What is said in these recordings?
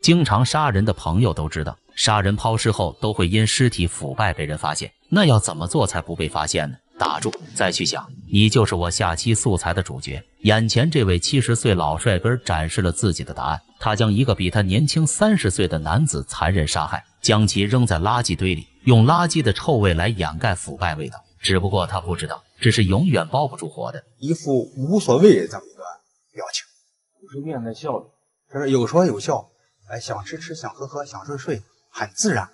经常杀人的朋友都知道，杀人抛尸后都会因尸体腐败被人发现。那要怎么做才不被发现呢？打住，再去想，你就是我下期素材的主角。眼前这位七十岁老帅哥展示了自己的答案。他将一个比他年轻三十岁的男子残忍杀害，将其扔在垃圾堆里，用垃圾的臭味来掩盖腐败味道。只不过他不知道，这是永远包不住火的。一副无所谓这么一个表情，都是面带笑容，他是有说有笑。哎，想吃吃，想喝喝，想睡睡，很自然，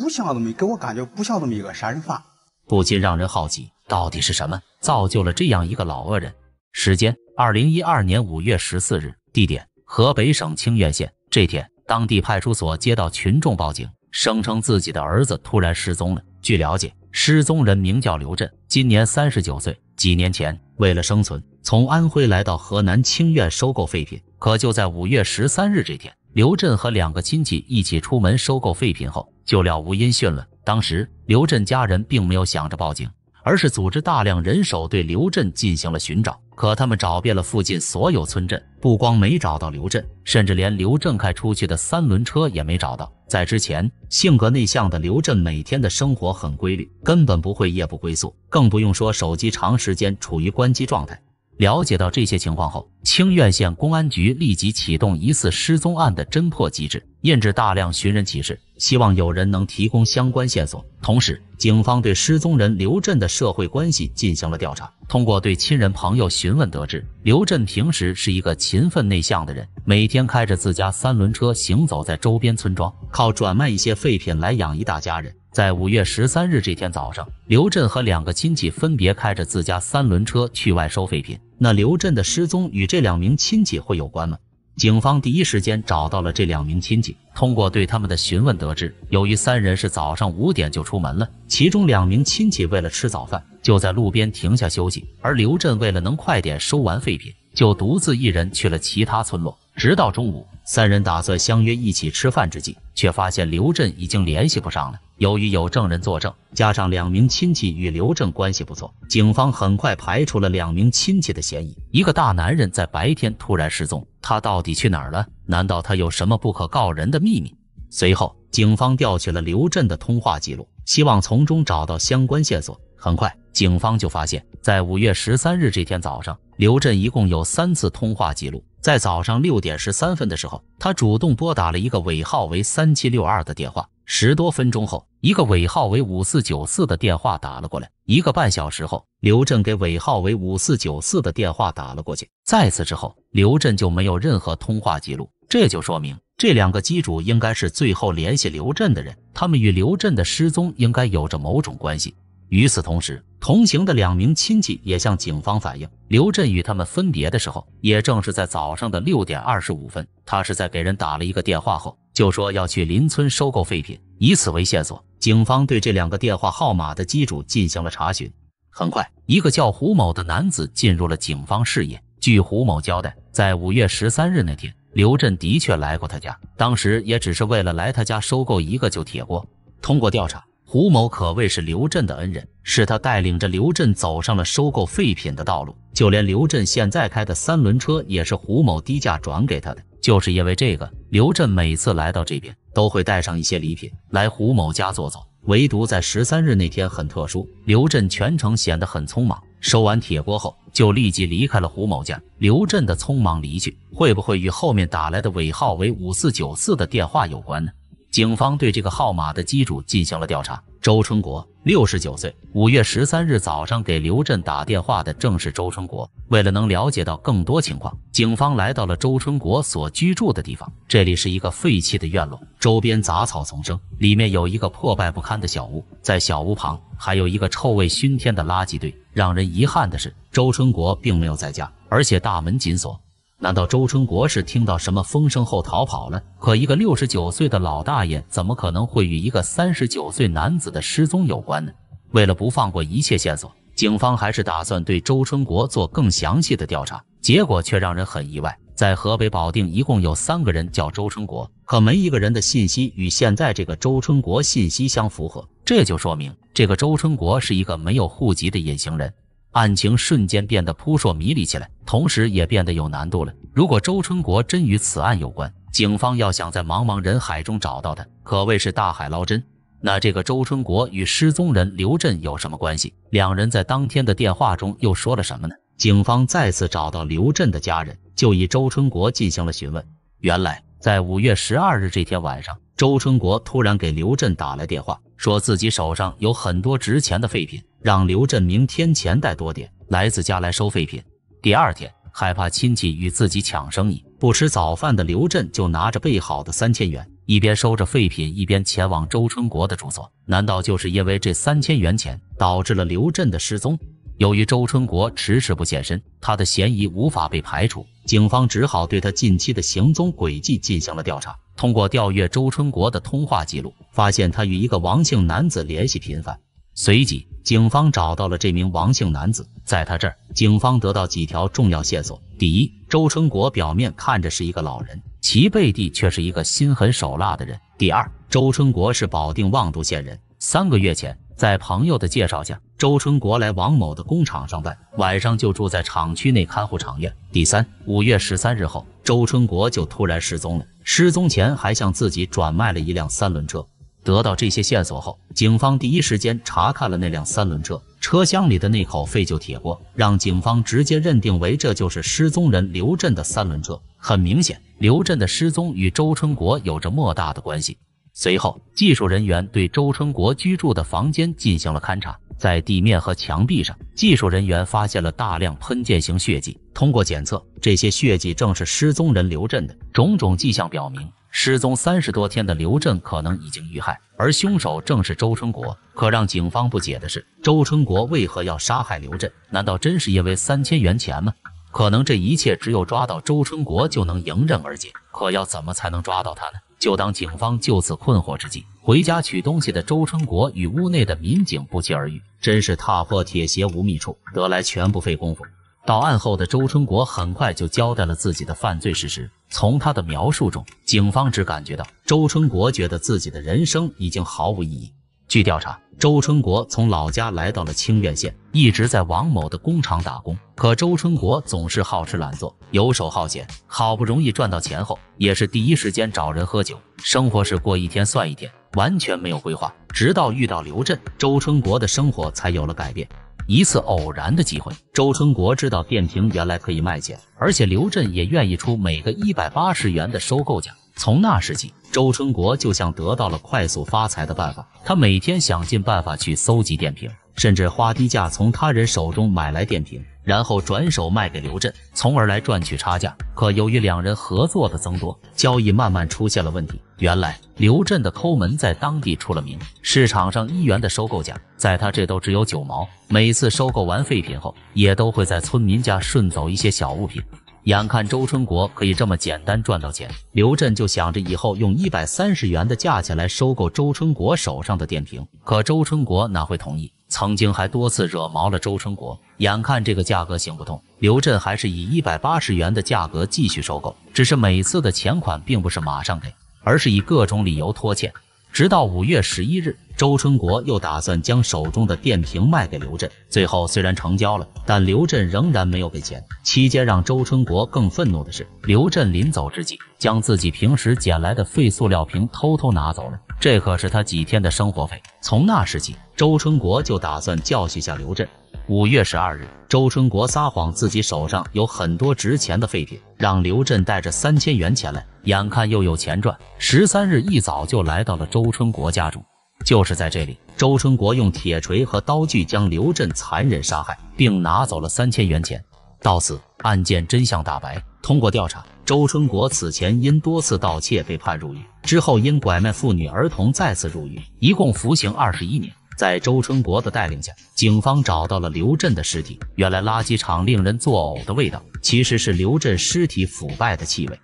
不像这么，给我感觉不像这么一个杀人犯。不禁让人好奇，到底是什么造就了这样一个老恶人？时间：二零一二年五月十四日，地点：河北省清苑县。这天，当地派出所接到群众报警，声称自己的儿子突然失踪了。据了解，失踪人名叫刘震，今年三十九岁。几年前，为了生存，从安徽来到河南清苑收购废品。可就在五月十三日这天，刘震和两个亲戚一起出门收购废品后，就了无音讯了。当时刘震家人并没有想着报警，而是组织大量人手对刘震进行了寻找。可他们找遍了附近所有村镇，不光没找到刘震，甚至连刘震开出去的三轮车也没找到。在之前，性格内向的刘震每天的生活很规律，根本不会夜不归宿，更不用说手机长时间处于关机状态。了解到这些情况后，清苑县公安局立即启动疑似失踪案的侦破机制，印制大量寻人启事，希望有人能提供相关线索。同时，警方对失踪人刘振的社会关系进行了调查。通过对亲人朋友询问得知，刘振平时是一个勤奋内向的人，每天开着自家三轮车行走在周边村庄，靠转卖一些废品来养一大家人。在五月十三日这天早上，刘振和两个亲戚分别开着自家三轮车去外收废品。那刘震的失踪与这两名亲戚会有关吗？警方第一时间找到了这两名亲戚，通过对他们的询问得知，由于三人是早上五点就出门了，其中两名亲戚为了吃早饭，就在路边停下休息，而刘震为了能快点收完废品，就独自一人去了其他村落。直到中午，三人打算相约一起吃饭之际，却发现刘振已经联系不上了。由于有证人作证，加上两名亲戚与刘振关系不错，警方很快排除了两名亲戚的嫌疑。一个大男人在白天突然失踪，他到底去哪儿了？难道他有什么不可告人的秘密？随后，警方调取了刘振的通话记录，希望从中找到相关线索。很快，警方就发现，在五月十三日这天早上，刘振一共有三次通话记录。在早上六点十三分的时候，他主动拨打了一个尾号为三七六二的电话。十多分钟后，一个尾号为五四九四的电话打了过来。一个半小时后，刘震给尾号为五四九四的电话打了过去。在此之后，刘震就没有任何通话记录。这就说明这两个机主应该是最后联系刘震的人，他们与刘震的失踪应该有着某种关系。与此同时，同行的两名亲戚也向警方反映，刘振与他们分别的时候，也正是在早上的六点二十五分。他是在给人打了一个电话后，就说要去邻村收购废品。以此为线索，警方对这两个电话号码的机主进行了查询。很快，一个叫胡某的男子进入了警方视野。据胡某交代，在五月十三日那天，刘振的确来过他家，当时也只是为了来他家收购一个旧铁锅。通过调查。胡某可谓是刘震的恩人，是他带领着刘震走上了收购废品的道路。就连刘震现在开的三轮车也是胡某低价转给他的。就是因为这个，刘震每次来到这边都会带上一些礼品来胡某家坐坐。唯独在十三日那天很特殊，刘震全程显得很匆忙，收完铁锅后就立即离开了胡某家。刘震的匆忙离去，会不会与后面打来的尾号为五四九四的电话有关呢？警方对这个号码的机主进行了调查。周春国，六十九岁。五月十三日早上给刘震打电话的正是周春国。为了能了解到更多情况，警方来到了周春国所居住的地方。这里是一个废弃的院落，周边杂草丛生，里面有一个破败不堪的小屋，在小屋旁还有一个臭味熏天的垃圾堆。让人遗憾的是，周春国并没有在家，而且大门紧锁。难道周春国是听到什么风声后逃跑了？可一个六十九岁的老大爷，怎么可能会与一个三十九岁男子的失踪有关呢？为了不放过一切线索，警方还是打算对周春国做更详细的调查。结果却让人很意外，在河北保定一共有三个人叫周春国，可没一个人的信息与现在这个周春国信息相符合。这就说明，这个周春国是一个没有户籍的隐形人。案情瞬间变得扑朔迷离起来，同时也变得有难度了。如果周春国真与此案有关，警方要想在茫茫人海中找到他，可谓是大海捞针。那这个周春国与失踪人刘振有什么关系？两人在当天的电话中又说了什么呢？警方再次找到刘振的家人，就以周春国进行了询问。原来，在五月十二日这天晚上，周春国突然给刘振打来电话，说自己手上有很多值钱的废品。让刘振明天钱带多点，来自家来收废品。第二天，害怕亲戚与自己抢生意，不吃早饭的刘振就拿着备好的三千元，一边收着废品，一边前往周春国的住所。难道就是因为这三千元钱，导致了刘振的失踪？由于周春国迟迟不现身，他的嫌疑无法被排除，警方只好对他近期的行踪轨迹进行了调查。通过调阅周春国的通话记录，发现他与一个王姓男子联系频繁，随即。警方找到了这名王姓男子，在他这儿，警方得到几条重要线索：第一，周春国表面看着是一个老人，其背地却是一个心狠手辣的人；第二，周春国是保定望都县人，三个月前在朋友的介绍下，周春国来王某的工厂上班，晚上就住在厂区内看护厂院；第三，五月十三日后，周春国就突然失踪了，失踪前还向自己转卖了一辆三轮车。得到这些线索后，警方第一时间查看了那辆三轮车，车厢里的那口废旧铁锅，让警方直接认定为这就是失踪人刘震的三轮车。很明显，刘震的失踪与周春国有着莫大的关系。随后，技术人员对周春国居住的房间进行了勘查，在地面和墙壁上，技术人员发现了大量喷溅型血迹。通过检测，这些血迹正是失踪人刘震的。种种迹象表明。失踪三十多天的刘振可能已经遇害，而凶手正是周春国。可让警方不解的是，周春国为何要杀害刘振？难道真是因为三千元钱吗？可能这一切只有抓到周春国就能迎刃而解。可要怎么才能抓到他呢？就当警方就此困惑之际，回家取东西的周春国与屋内的民警不期而遇，真是踏破铁鞋无觅处，得来全不费工夫。到案后的周春国很快就交代了自己的犯罪事实。从他的描述中，警方只感觉到周春国觉得自己的人生已经毫无意义。据调查，周春国从老家来到了清苑县，一直在王某的工厂打工。可周春国总是好吃懒做、游手好闲。好不容易赚到钱后，也是第一时间找人喝酒，生活是过一天算一天，完全没有规划。直到遇到刘震，周春国的生活才有了改变。一次偶然的机会，周春国知道电瓶原来可以卖钱，而且刘振也愿意出每个一百八十元的收购价。从那时起，周春国就像得到了快速发财的办法，他每天想尽办法去搜集电瓶，甚至花低价从他人手中买来电瓶，然后转手卖给刘振，从而来赚取差价。可由于两人合作的增多，交易慢慢出现了问题。原来。刘震的抠门在当地出了名，市场上一元的收购价，在他这都只有九毛。每次收购完废品后，也都会在村民家顺走一些小物品。眼看周春国可以这么简单赚到钱，刘震就想着以后用一百三十元的价钱来收购周春国手上的电瓶。可周春国哪会同意？曾经还多次惹毛了周春国。眼看这个价格行不通，刘震还是以一百八十元的价格继续收购，只是每次的钱款并不是马上给。而是以各种理由拖欠，直到五月十一日，周春国又打算将手中的电瓶卖给刘震。最后虽然成交了，但刘震仍然没有给钱。期间让周春国更愤怒的是，刘震临走之际将自己平时捡来的废塑料瓶偷偷拿走了，这可是他几天的生活费。从那时起，周春国就打算教训下刘震。五月十二日，周春国撒谎自己手上有很多值钱的废品，让刘震带着三千元钱来。眼看又有钱赚，十三日一早就来到了周春国家中。就是在这里，周春国用铁锤和刀具将刘振残忍杀害，并拿走了三千元钱。到此，案件真相大白。通过调查，周春国此前因多次盗窃被判入狱，之后因拐卖妇女儿童再次入狱，一共服刑二十一年。在周春国的带领下，警方找到了刘振的尸体。原来，垃圾场令人作呕的味道，其实是刘振尸体腐败的气味。